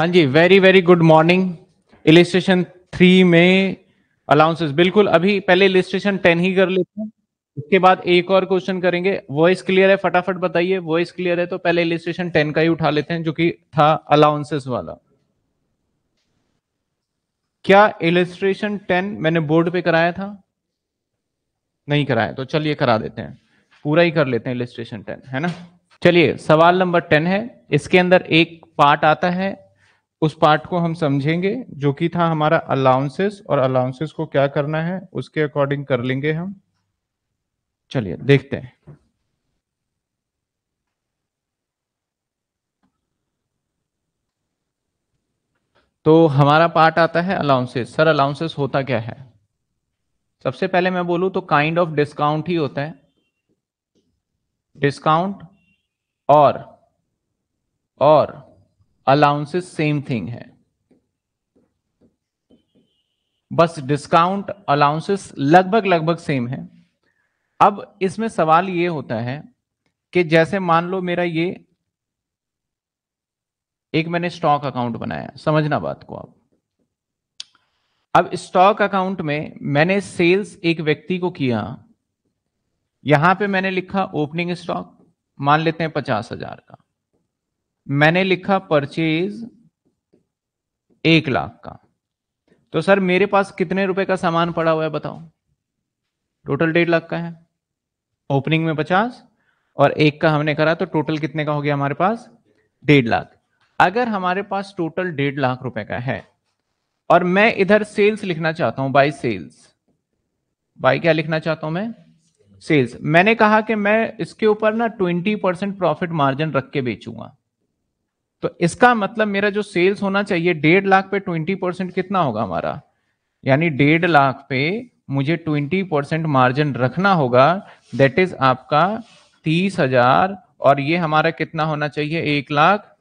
हाँ जी very very good morning illustration three में अलाउंसेस बिल्कुल अभी पहले इलिस्ट्रेशन टेन ही कर लेते हैं उसके बाद एक और क्वेश्चन करेंगे वॉइस क्लियर है फटाफट बताइए वॉइस क्लियर है तो पहले इलिस्ट्रेशन टेन का ही उठा लेते हैं जो कि था अलाउंसेस वाला क्या इलिस्ट्रेशन टेन मैंने बोर्ड पे कराया था नहीं कराया तो चलिए करा देते हैं पूरा ही कर लेते हैं इलिस्ट्रेशन टेन है ना चलिए सवाल नंबर टेन है इसके अंदर एक पार्ट आता है उस पार्ट को हम समझेंगे जो कि था हमारा अलाउंसेस और अलाउंसेस को क्या करना है उसके अकॉर्डिंग कर लेंगे हम चलिए देखते हैं तो हमारा पार्ट आता है अलाउंसेस सर अलाउंसेस होता क्या है सबसे पहले मैं बोलूं तो काइंड ऑफ डिस्काउंट ही होता है डिस्काउंट और और अलाउंसेस सेम थिंग है बस डिस्काउंट अलाउंसेस लगभग लगभग सेम है अब इसमें सवाल ये होता है कि जैसे मान लो मेरा ये एक मैंने स्टॉक अकाउंट बनाया समझना बात को आप अब स्टॉक अकाउंट में मैंने सेल्स एक व्यक्ति को किया यहां पे मैंने लिखा ओपनिंग स्टॉक मान लेते हैं पचास हजार का मैंने लिखा परचेज एक लाख का तो सर मेरे पास कितने रुपए का सामान पड़ा हुआ है बताओ टोटल डेढ़ लाख का है ओपनिंग में पचास और एक का हमने करा तो टोटल कितने का हो गया हमारे पास डेढ़ लाख अगर हमारे पास टोटल डेढ़ लाख रुपए का है और मैं इधर सेल्स लिखना चाहता हूं बाई सेल्स बाई क्या लिखना चाहता हूं मैं सेल्स मैंने कहा कि मैं इसके ऊपर ना ट्वेंटी परसेंट प्रॉफिट मार्जिन रख के बेचूंगा तो इसका मतलब मेरा जो सेल्स होना चाहिए डेढ़ लाख पे ट्वेंटी परसेंट कितना होगा हमारा यानी डेढ़ लाख पे मुझे ट्वेंटी परसेंट मार्जिन रखना होगा दैट इज आपका तीस हजार और ये हमारा कितना होना चाहिए एक लाख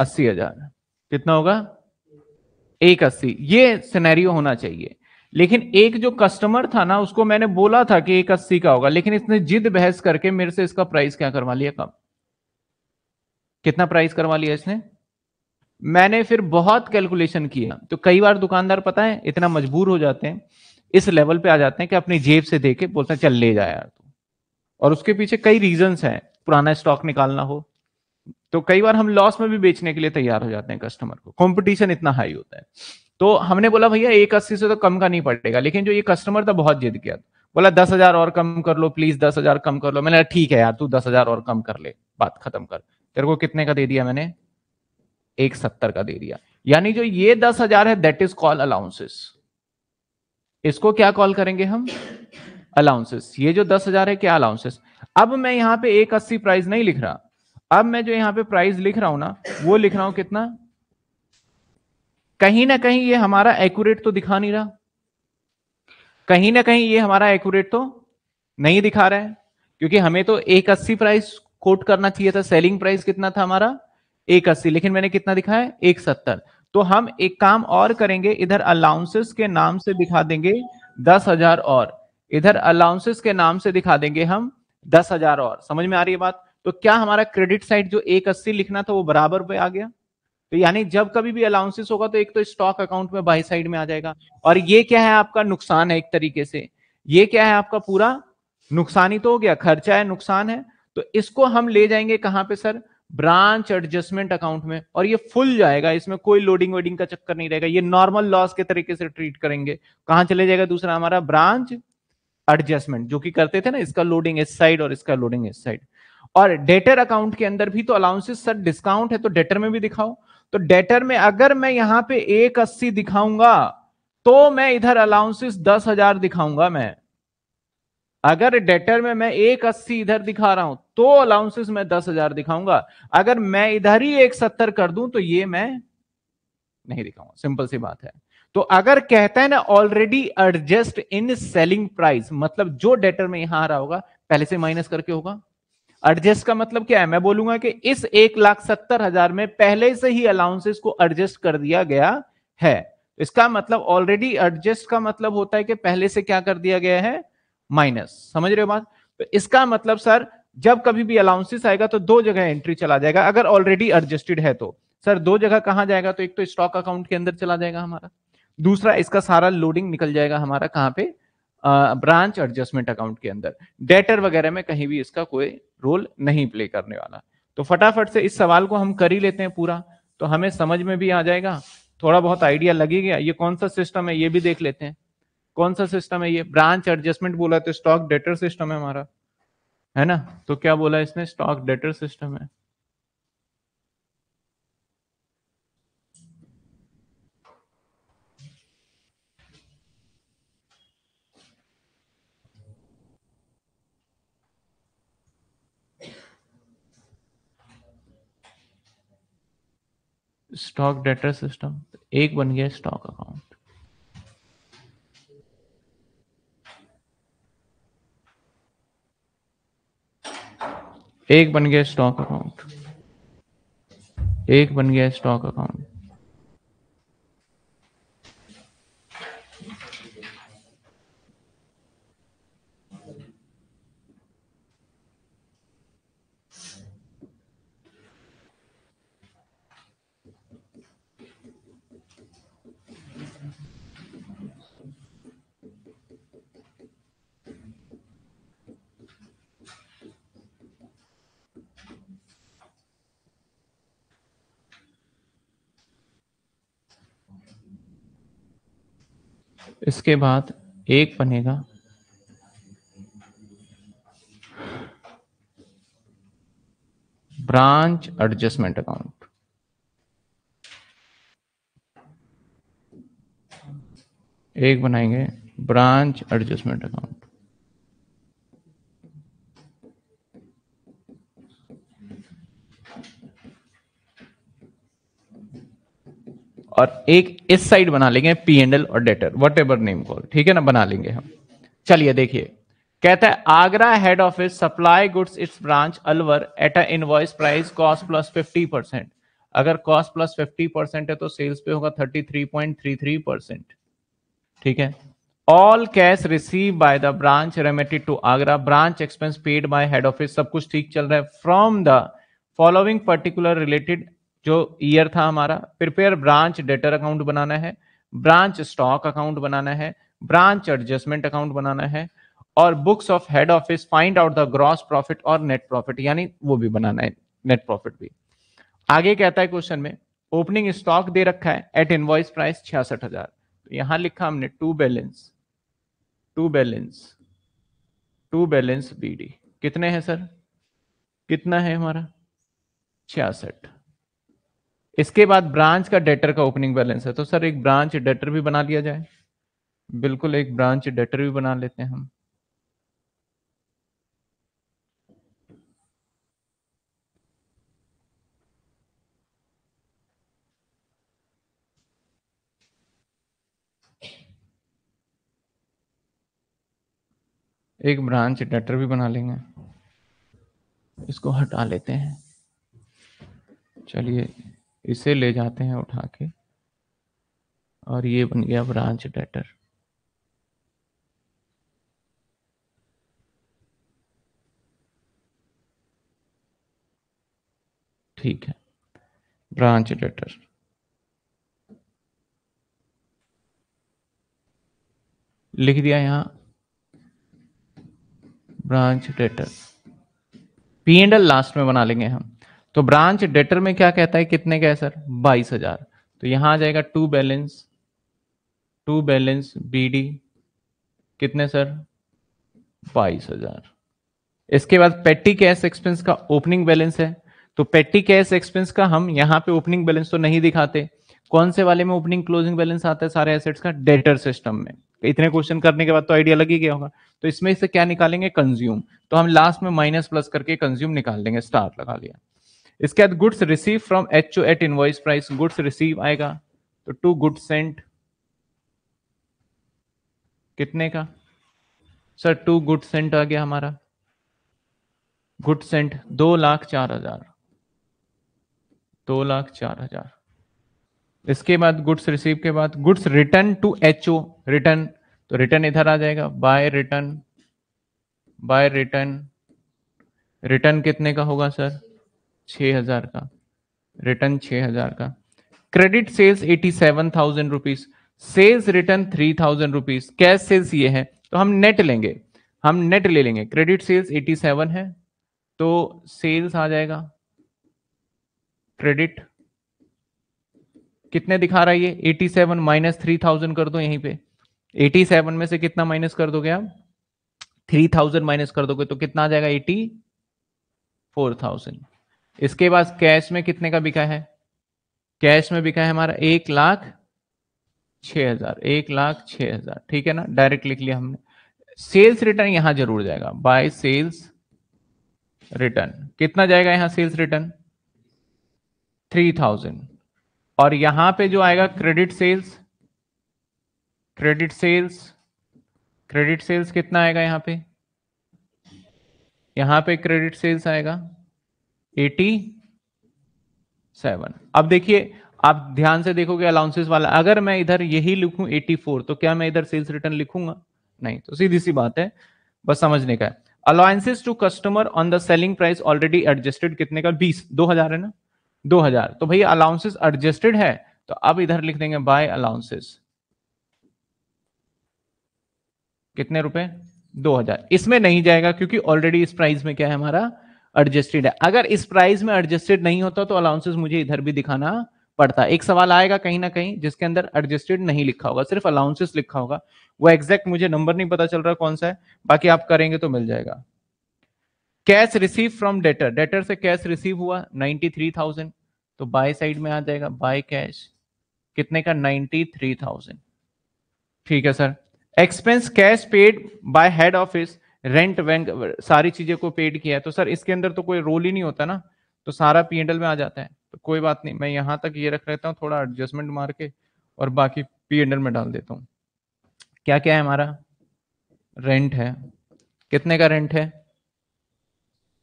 अस्सी हजार कितना होगा एक अस्सी ये सिनेरियो होना चाहिए लेकिन एक जो कस्टमर था ना उसको मैंने बोला था कि एक अस्सी का होगा लेकिन इसने जिद बहस करके मेरे से इसका प्राइस क्या करवा लिया कम कितना प्राइस करवा लिया इसने मैंने फिर बहुत कैलकुलेशन किया तो कई बार दुकानदार पता है इतना मजबूर हो जाते हैं इस लेवल पे आ जाते हैं कि अपनी जेब से देके बोलते हैं चल ले जाए यार तू और उसके पीछे कई रीजन हैं पुराना स्टॉक निकालना हो तो कई बार हम लॉस में भी बेचने के लिए तैयार हो जाते हैं कस्टमर को कंपटीशन इतना हाई होता है तो हमने बोला भैया एक अस्सी से तो कम का नहीं पड़ेगा लेकिन जो ये कस्टमर था बहुत जिद किया बोला दस हजार और कम कर लो प्लीज दस हजार कम कर लो मैंने ठीक है यार तू दस हजार और कम कर ले बात खत्म कर तेरे को कितने का दे दिया मैंने एक सत्तर का दे दिया यानी जो ये दस हजार है दैट इज कॉल अलाउंसेस इसको क्या कॉल करेंगे हम अलाउंसेस ये जो दस हजार है क्या अलाउंसेस अब मैं यहां पे एक अस्सी प्राइस नहीं लिख रहा अब मैं जो यहां पे प्राइस लिख रहा हूं ना वो लिख रहा हूं कितना कहीं ना कहीं ये हमारा एक्यूरेट तो दिखा नहीं रहा कहीं ना कहीं ये हमारा एक्यूरेट तो नहीं दिखा रहा है क्योंकि हमें तो एक अस्सी प्राइस कोट करना चाहिए था सेलिंग प्राइस कितना था हमारा एक अस्सी लेकिन मैंने कितना दिखाया एक सत्तर तो हम एक काम और करेंगे इधर अलाउंसेस के नाम से दिखा देंगे दस हजार और इधर अलाउंसेस के नाम से दिखा देंगे हम दस हजार और समझ में आ रही है बात तो क्या हमारा क्रेडिट साइड जो एक अस्सी लिखना था वो बराबर पे आ गया तो यानी जब कभी भी अलाउंसेस होगा तो एक तो स्टॉक अकाउंट में बाई साइड में आ जाएगा और ये क्या है आपका नुकसान है एक तरीके से ये क्या है आपका पूरा नुकसान ही तो हो गया खर्चा है नुकसान है तो इसको हम ले जाएंगे कहां पे सर ब्रांच एडजस्टमेंट अकाउंट में और ये फुल जाएगा इसमें कोई लोडिंग वेडिंग का चक्कर नहीं रहेगा ये नॉर्मल लॉस के तरीके से ट्रीट करेंगे कहां चले जाएगा दूसरा हमारा ब्रांच एडजस्टमेंट जो कि करते थे ना इसका लोडिंग इस साइड और इसका लोडिंग इस साइड और डेटर अकाउंट के अंदर भी तो अलाउंसेस सर डिस्काउंट है तो डेटर में भी दिखाओ तो डेटर में अगर मैं यहां पे एक अस्सी दिखाऊंगा तो मैं इधर अलाउंसेस दस हजार दिखाऊंगा मैं अगर डेटर में मैं एक अस्सी इधर दिखा रहा हूं तो अलाउंसेस में दस हजार दिखाऊंगा अगर मैं इधर ही एक सत्तर कर दूं तो ये मैं नहीं दिखाऊंगा सिंपल सी बात है तो अगर कहता है ना already adjust in selling price मतलब जो डेटर में यहां आ रहा होगा पहले से माइनस करके होगा एडजस्ट का मतलब क्या है मैं बोलूंगा कि इस एक लाख सत्तर हजार में पहले से ही अलाउंसेस को एडजस्ट कर दिया गया है इसका मतलब ऑलरेडी एडजस्ट का मतलब होता है कि पहले से क्या कर दिया गया है माइनस समझ रहे हो बात तो इसका मतलब सर जब कभी भी अलाउंसेस आएगा तो दो जगह एंट्री चला जाएगा अगर ऑलरेडी एडजस्टेड है तो सर दो जगह कहाँ जाएगा तो एक तो स्टॉक अकाउंट के अंदर चला जाएगा हमारा दूसरा इसका सारा लोडिंग निकल जाएगा हमारा कहाँ पे ब्रांच एडजस्टमेंट अकाउंट के अंदर डेटर वगैरह में कहीं भी इसका कोई रोल नहीं प्ले करने वाला तो फटाफट से इस सवाल को हम कर ही लेते हैं पूरा तो हमें समझ में भी आ जाएगा थोड़ा बहुत आइडिया लगेगा ये कौन सा सिस्टम है ये भी देख लेते हैं कौन सा सिस्टम है ये ब्रांच एडजस्टमेंट बोला तो स्टॉक डेटर सिस्टम है हमारा है ना तो क्या बोला इसने स्टॉक डेटर सिस्टम है स्टॉक डेटर सिस्टम एक बन गया स्टॉक अकाउंट एक बन गया स्टॉक अकाउंट एक बन गया स्टॉक अकाउंट इसके बाद एक बनेगा ब्रांच एडजस्टमेंट अकाउंट एक बनाएंगे ब्रांच एडजस्टमेंट अकाउंट और एक इस साइड बना लेंगे पी एंड एल और debtor whatever name call ठीक है ना बना लेंगे हम चलिए देखिए कहता है Agra head office supply goods its branch Alwar at a invoice price cost plus fifty percent अगर कॉस्ट प्लस फिफ्टी परसेंट है तो सेल्स पे होगा thirty three point three three percent ठीक है all cash receive by the branch remitted to Agra branch expense paid by head office सब कुछ ठीक चल रहा है from the following particular related जो ईयर था हमारा प्रिपेयर ब्रांच डेटर अकाउंट बनाना है ब्रांच स्टॉक अकाउंट बनाना है ब्रांच एडजस्टमेंट अकाउंट बनाना है और books of head office find out the gross profit और नेट प्रॉफिट यानी वो भी बनाना है नेट प्रॉफिट भी आगे कहता है क्वेश्चन में ओपनिंग स्टॉक दे रखा है एट इनवॉइस प्राइस छियासठ हजार तो यहां लिखा हमने to balance to balance to balance BD कितने हैं सर कितना है हमारा छियासठ इसके बाद ब्रांच का डेटर का ओपनिंग बैलेंस है तो सर एक ब्रांच डेटर भी बना लिया जाए बिल्कुल एक ब्रांच डेटर भी बना लेते हैं हम एक ब्रांच डेटर भी बना लेंगे इसको हटा लेते हैं चलिए इसे ले जाते हैं उठा के और ये बन गया ब्रांच डेटर ठीक है ब्रांच डेटर लिख दिया यहां branch debtor P and L last में बना लेंगे हम तो ब्रांच डेटर में क्या कहता है कितने का है सर बाईस हजार तो यहां आ जाएगा to balance to balance BD कितने सर बाईस हजार इसके बाद पेटी कैश एक्सपेंस का ओपनिंग बैलेंस है तो पेटी कैश एक्सपेंस का हम यहां पे ओपनिंग बैलेंस तो नहीं दिखाते कौन से वाले में ओपनिंग क्लोजिंग बैलेंस आता है सारे एसेट्स का डेटर सिस्टम में इतने क्वेश्चन करने के बाद तो आइडिया लग ही गया होगा तो इसमें से क्या निकालेंगे कंज्यूम तो हम लास्ट में माइनस प्लस करके कंज्यूम निकाल लेंगे स्टार लगा लिया इसके बाद goods receive from H O at invoice price goods receive आएगा तो टू गुड सेंट कितने का सर टू गुड सेंट आ गया हमारा गुड सेंट दो लाख चार हजार दो लाख चार हजार इसके बाद गुड्स रिसीव के बाद goods return to H O return तो रिटर्न इधर आ जाएगा by return by return return कितने का होगा सर छ हज़ार का रिटर्न छः हज़ार का credit sales eighty seven thousand rupees sales return three thousand rupees cash sales ये तो है तो हम नेट लेंगे हम नेट ले लेंगे क्रेडिट सेल्स एटी सेवन है तो सेल्स आ जाएगा क्रेडिट कितने दिखा रहा है ये eighty seven minus three thousand कर दो यहीं पे एटी सेवन में से कितना माइनस कर दोगे आप थ्री थाउजेंड माइनस कर दोगे तो कितना आ जाएगा एटी फोर थाउजेंड इसके बाद कैश में कितने का बिका है कैश में बिका है हमारा एक लाख छ हजार एक लाख छ हजार ठीक है ना डायरेक्ट लिख लिया हमने सेल्स रिटर्न यहां जरूर जाएगा बाय सेल्स रिटर्न कितना जाएगा यहां सेल्स रिटर्न थ्री थाउजेंड और यहां पे जो आएगा credit sales credit sales credit sales कितना आएगा यहां पे यहां पे क्रेडिट सेल्स आएगा 87 अब देखिए आप ध्यान से देखोगे अलाउंसेस वाला अगर मैं इधर यही लिखूं 84 तो क्या मैं इधर सेल्स रिटर्न लिखूंगा नहीं तो सीधी सी बात है बस समझने का है allowances to customer on the selling price already adjusted कितने का 20 2000 है ना 2000 तो भैया अलाउंसेस एडजस्टेड है तो अब इधर लिख देंगे बाय अलाउंसेस कितने रुपए 2000 इसमें नहीं जाएगा क्योंकि ऑलरेडी इस प्राइस में क्या है हमारा एडजस्टेड है अगर इस प्राइस में एडजस्टेड नहीं होता तो अलाउंसेस मुझे इधर भी दिखाना पड़ता एक सवाल आएगा कहीं ना कहीं जिसके अंदर एडजस्टेड नहीं लिखा होगा सिर्फ अलाउंसेस लिखा होगा वो एग्जैक्ट मुझे नंबर नहीं पता चल रहा कौन सा है बाकी आप करेंगे तो मिल जाएगा cash receive from debtor debtor से कैश रिसीव हुआ नाइनटी थ्री थाउजेंड तो बाय साइड में आ जाएगा बाय कैश कितने का नाइन्टी थ्री थाउजेंड ठीक है sir expense cash paid by head office rent went सारी चीजें को पेड किया है तो सर इसके अंदर तो कोई रोल ही नहीं होता ना तो सारा पी में आ जाता है तो कोई बात नहीं मैं यहां तक ये रख लेता हूँ थोड़ा एडजस्टमेंट मार के और बाकी पी में डाल देता हूँ क्या क्या है हमारा रेंट है कितने का रेंट है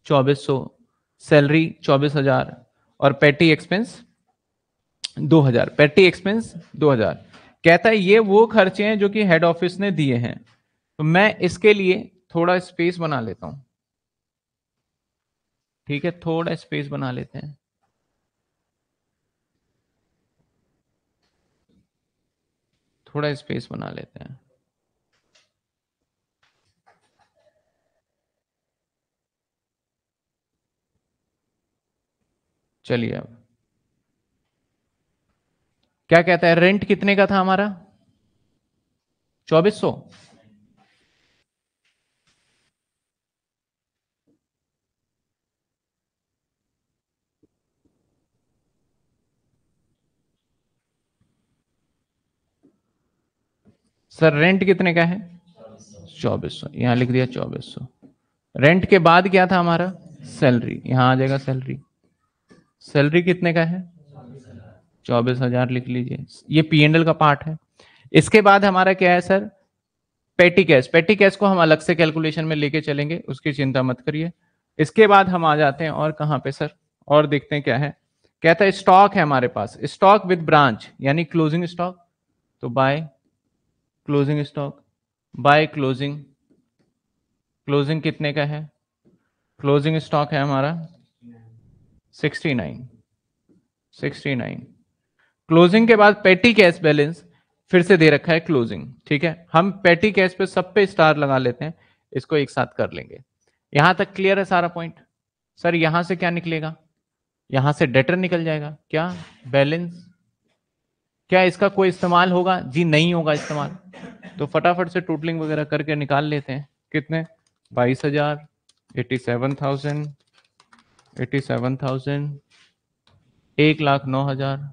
चौबीस सौ सैलरी चौबीस हजार और पेटी एक्सपेंस दो हजार पेटी एक्सपेंस दो हजार कहता है ये वो खर्चे हैं जो कि हेड ऑफिस ने दिए हैं तो मैं इसके लिए थोड़ा स्पेस बना लेता हूं ठीक है थोड़ा स्पेस बना लेते हैं थोड़ा स्पेस बना लेते हैं चलिए अब क्या कहता है रेंट कितने का था हमारा चौबीस सौ सर रेंट कितने का है चौबीस सौ यहाँ लिख दिया चौबीस सौ रेंट के बाद क्या था हमारा सैलरी यहाँ आ जाएगा सैलरी सैलरी कितने का है चौबीस हजार लिख लीजिए ये पी एंडल का पार्ट है इसके बाद हमारा क्या है सर पेटी कैश पेटी कैश को हम अलग से कैलकुलेशन में लेके चलेंगे उसकी चिंता मत करिए इसके बाद हम आ जाते हैं और कहां पे सर और देखते हैं क्या है कहता है स्टॉक है हमारे पास स्टॉक विद ब्रांच यानी क्लोजिंग स्टॉक तो by closing stock by closing closing कितने का है क्लोजिंग स्टॉक है हमारा 69 69 क्लोजिंग के बाद पेटी कैश बैलेंस फिर से दे रखा है क्लोजिंग ठीक है हम पेटी कैश पे सब पे स्टार लगा लेते हैं इसको एक साथ कर लेंगे यहां तक क्लियर है सारा पॉइंट सर यहां से क्या निकलेगा यहां से डेटर निकल जाएगा क्या बैलेंस क्या इसका कोई इस्तेमाल होगा जी नहीं होगा इस्तेमाल तो फटाफट से टोटलिंग वगैरह करके निकाल लेते हैं कितने बाईस हजार eighty seven thousand eighty seven thousand एक लाख नौ हजार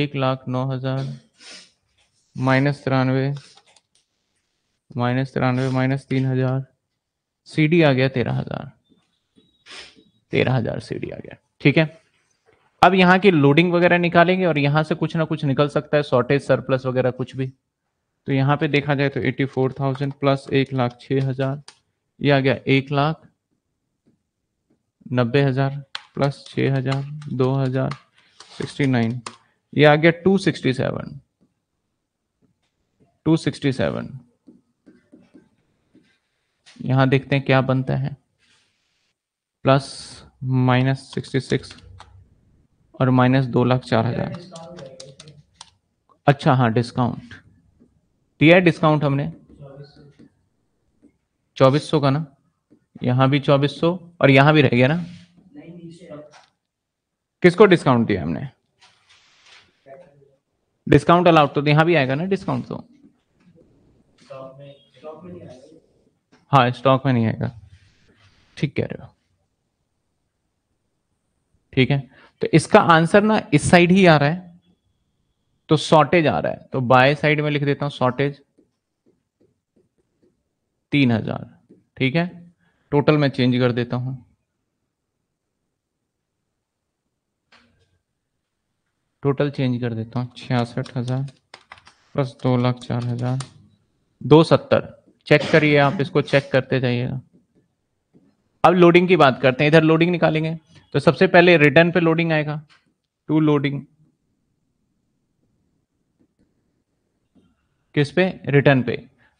एक लाख नौ हजार माइनस तिरानवे माइनस तिरानवे माइनस तीन हजार सी आ गया तेरह हजार तेरह हजार सी आ गया ठीक है अब यहाँ की लोडिंग वगैरह निकालेंगे और यहाँ से कुछ ना कुछ निकल सकता है शॉर्टेज सरप्लस वगैरह कुछ भी तो यहाँ पे देखा जाए तो 84,000 प्लस एक लाख छ हजार ये आ गया एक लाख नब्बे हजार प्लस छ हजार दो हजार सिक्सटी नाइन ये आ गया two sixty seven two sixty seven यहाँ देखते हैं क्या बनता है प्लस माइनस सिक्सटी सिक्स और माइनस दो लाख चार हजार अच्छा हाँ डिस्काउंट दिया है डिस्काउंट हमने चौबीस सौ का ना यहां भी चौबीस सौ और यहां भी रह गया ना किसको डिस्काउंट दिया हमने डिस्काउंट अलाउड तो यहां भी आएगा ना डिस्काउंट तो हाँ स्टॉक में नहीं आएगा ठीक कह रहे हो ठीक है तो इसका आंसर ना इस साइड ही आ रहा है तो शॉर्टेज आ रहा है तो बाय साइड में लिख देता हूं शॉर्टेज तीन हजार ठीक है टोटल मैं चेंज कर देता हूं टोटल चेंज कर देता हूं छियासठ हजार प्लस दो लाख चार हजार दो सत्तर चेक करिए आप इसको चेक करते जाइएगा अब लोडिंग की बात करते हैं इधर लोडिंग निकालेंगे तो सबसे पहले रिटर्न पे लोडिंग आएगा टू लोडिंग किस पे रिटर्न पे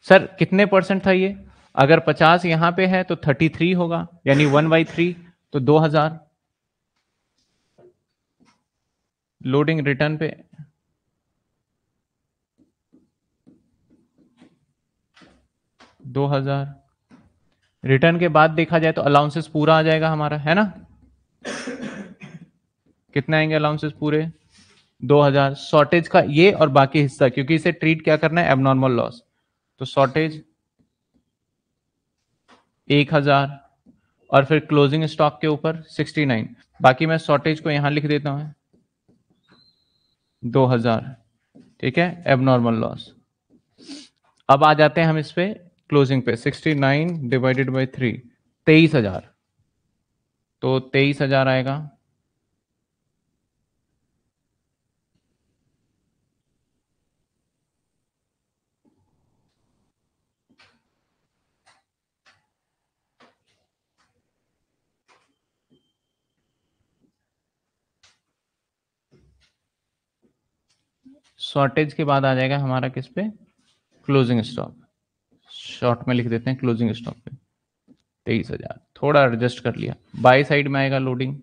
सर कितने परसेंट था ये अगर 50 यहां पे है तो 33 होगा यानी 1 बाई थ्री तो 2000 लोडिंग रिटर्न पे दो हजार रिटर्न के बाद देखा जाए तो अलाउंसेस पूरा आ जाएगा हमारा है ना कितने आएंगे अलाउंसेस पूरे 2000 शॉर्टेज का ये और बाकी हिस्सा क्योंकि इसे ट्रीट क्या करना है एबनॉर्मल लॉस तो शॉर्टेज 1000 और फिर क्लोजिंग स्टॉक के ऊपर 69 बाकी मैं शॉर्टेज को यहां लिख देता हूं 2000 ठीक है एबनॉर्मल लॉस अब आ जाते हैं हम इस पे क्लोजिंग पे 69 डिवाइडेड बाय थ्री तेईस हजार तो तेईस हजार आएगा शॉर्टेज के बाद आ जाएगा हमारा किस पे क्लोजिंग स्टॉक शॉर्ट में लिख देते हैं क्लोजिंग स्टॉक पे तेईस हजार थोड़ा एडजस्ट कर लिया बाई साइड में आएगा लोडिंग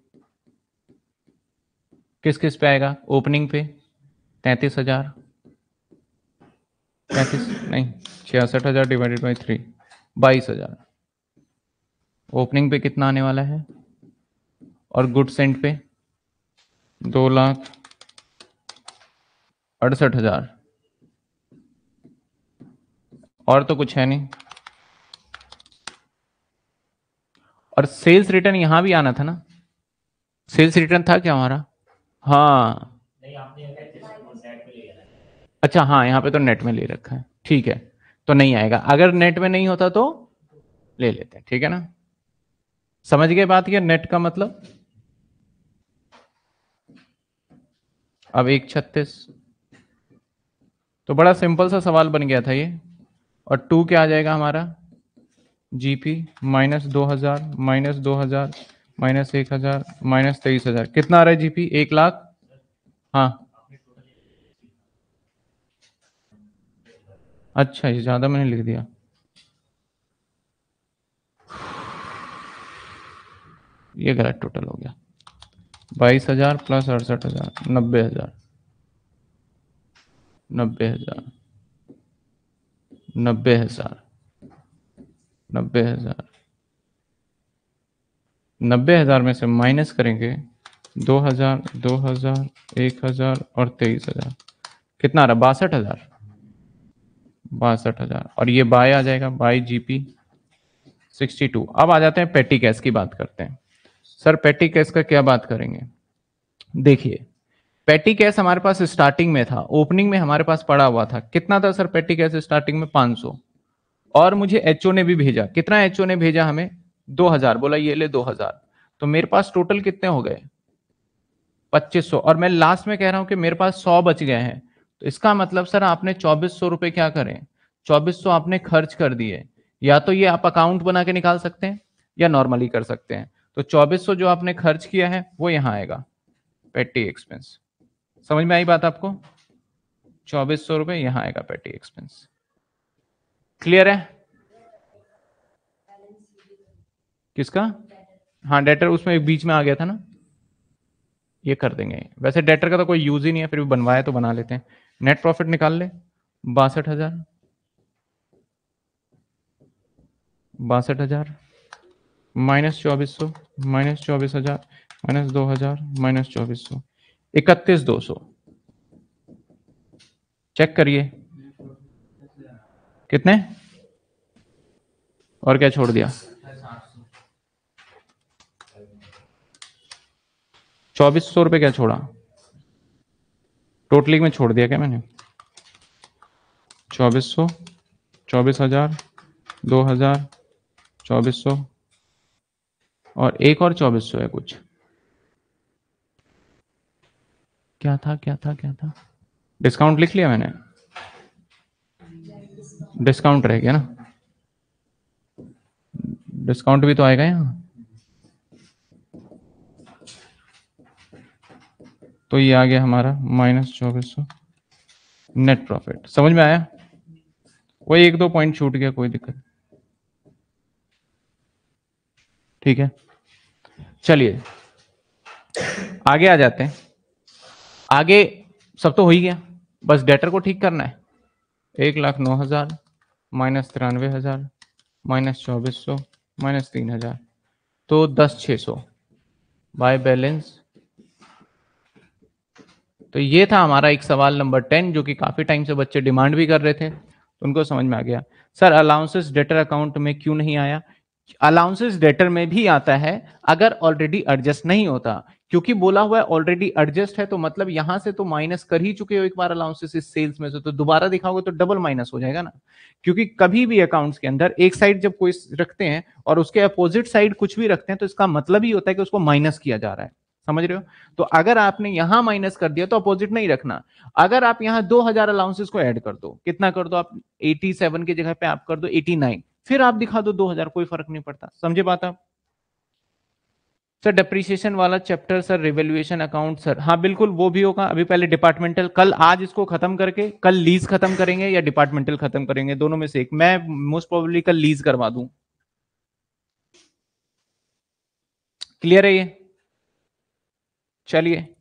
किस किस पे आएगा ओपनिंग पे तैतीस हजार तैतीस नहीं छियासठ हजार डिवाइडेड बाई थ्री बाईस हजार ओपनिंग पे कितना आने वाला है और गुड सेंट पे दो लाख अड़सठ हजार और तो कुछ है नहीं और सेल्स रिटर्न यहां भी आना था ना सेल्स रिटर्न था क्या हमारा हाँ अच्छा हाँ यहाँ पे तो नेट में ले रखा है ठीक है तो नहीं आएगा अगर नेट में नहीं होता तो ले लेते हैं ठीक है ना समझ गए बात क्या नेट का मतलब अब एक छत्तीस तो बड़ा सिंपल सा सवाल बन गया था ये और टू क्या आ जाएगा हमारा जी पी माइनस दो हज़ार माइनस दो हज़ार माइनस एक हज़ार माइनस तेईस हज़ार कितना आ रहा है जीपी एक लाख हाँ अच्छा ये ज़्यादा मैंने लिख दिया ये गलत टोटल हो गया बाईस हज़ार प्लस अड़सठ हज़ार नब्बे हज़ार नब्बे हज़ार नब्बे हजार नब्बे हजार नब्बे हजार में से माइनस करेंगे दो हजार दो हजार एक हजार और तेईस हजार कितना आ रहा बासठ हजार बासठ हजार और ये बाय आ जाएगा बाय जीपी सिक्सटी टू अब आ जाते हैं पेटी कैश की बात करते हैं सर पेटी कैश का क्या बात करेंगे देखिए पेटी कैश हमारे पास स्टार्टिंग में था ओपनिंग में हमारे पास पड़ा हुआ था कितना था सर पेटी कैश स्टार्टिंग में पांच और मुझे एचओ ने भी भेजा कितना एचओ ने भेजा हमें 2000 बोला ये ले 2000 तो मेरे पास टोटल कितने हो गए 2500 और मैं लास्ट में कह रहा हूं कि मेरे पास 100 बच गए हैं तो इसका मतलब सर आपने चौबीस सौ रुपए क्या करें चौबीस सौ आपने खर्च कर दिए या तो ये आप अकाउंट बना के निकाल सकते हैं या नॉर्मली कर सकते हैं तो चौबीस सौ जो आपने खर्च किया है वो यहाँ आएगा पेटी एक्सपेंस समझ में आई बात आपको चौबीस सौ रुपए यहां आएगा पेटी एक्सपेंस क्लियर है किसका हाँ डेटर उसमें बीच में आ गया था ना ये कर देंगे वैसे डेटर का तो कोई यूज ही नहीं है फिर भी बनवाया तो बना लेते हैं नेट प्रॉफिट निकाल ले बासठ हजार बासठ हजार माइनस चौबीस सौ माइनस चौबीस हजार माइनस दो हजार माइनस चौबीस सौ इकतीस दो सौ चेक करिए कितने और क्या छोड़ दिया चौबीस सौ रुपये क्या छोड़ा टोटली में छोड़ दिया क्या मैंने चौबीस सौ चौबीस हजार दो हजार चौबीस सौ और एक और चौबीस सौ है कुछ क्या था क्या था क्या था डिस्काउंट लिख लिया मैंने डिस्काउंट रह गया ना डिस्काउंट भी तो आएगा यहाँ तो ये आ गया हमारा माइनस चौबीस सौ नेट प्रॉफिट समझ में आया वही एक दो पॉइंट छूट गया कोई दिक्कत ठीक है चलिए आगे आ जाते हैं आगे सब तो हो ही गया बस डेटर को ठीक करना है एक लाख नौ हजार माइनस तिरानवे हजार माइनस चौबीस सौ माइनस तीन हजार तो दस छ सौ बाय बैलेंस तो ये था हमारा एक सवाल नंबर टेन जो कि काफ़ी टाइम से बच्चे डिमांड भी कर रहे थे तो उनको समझ में आ गया सर अलाउंसेस डेटर अकाउंट में क्यों नहीं आया अलाउंसेस डेटर में भी आता है अगर ऑलरेडी एडजस्ट नहीं होता क्योंकि बोला हुआ है ऑलरेडी एडजस्ट है तो मतलब यहां से तो माइनस कर ही चुके हो एक बार अलाउंसेस इस सेल्स में से तो दोबारा दिखाओगे तो डबल माइनस हो जाएगा ना क्योंकि कभी भी अकाउंट्स के अंदर एक साइड जब कोई रखते हैं और उसके अपोजिट साइड कुछ भी रखते हैं तो इसका मतलब ही होता है कि उसको माइनस किया जा रहा है समझ रहे हो तो अगर आपने यहां माइनस कर दिया तो अपोजिट नहीं रखना अगर आप यहां हजार अलाउंसेस को ऐड कर दो कितना कर दो आप 87 की जगह पे आप कर दो 89 फिर आप दिखा दो 2000 कोई फर्क नहीं पड़ता समझे बात आप सर डेप्रिसिएशन वाला chapter sir revaluation account sir हाँ बिल्कुल वो भी होगा अभी पहले डिपार्टमेंटल कल आज इसको खत्म करके कल लीज खत्म करेंगे या डिपार्टमेंटल खत्म करेंगे दोनों में से एक मैं मोस्ट प्रोबेबली कल लीज करवा दू क्लियर है ये चलिए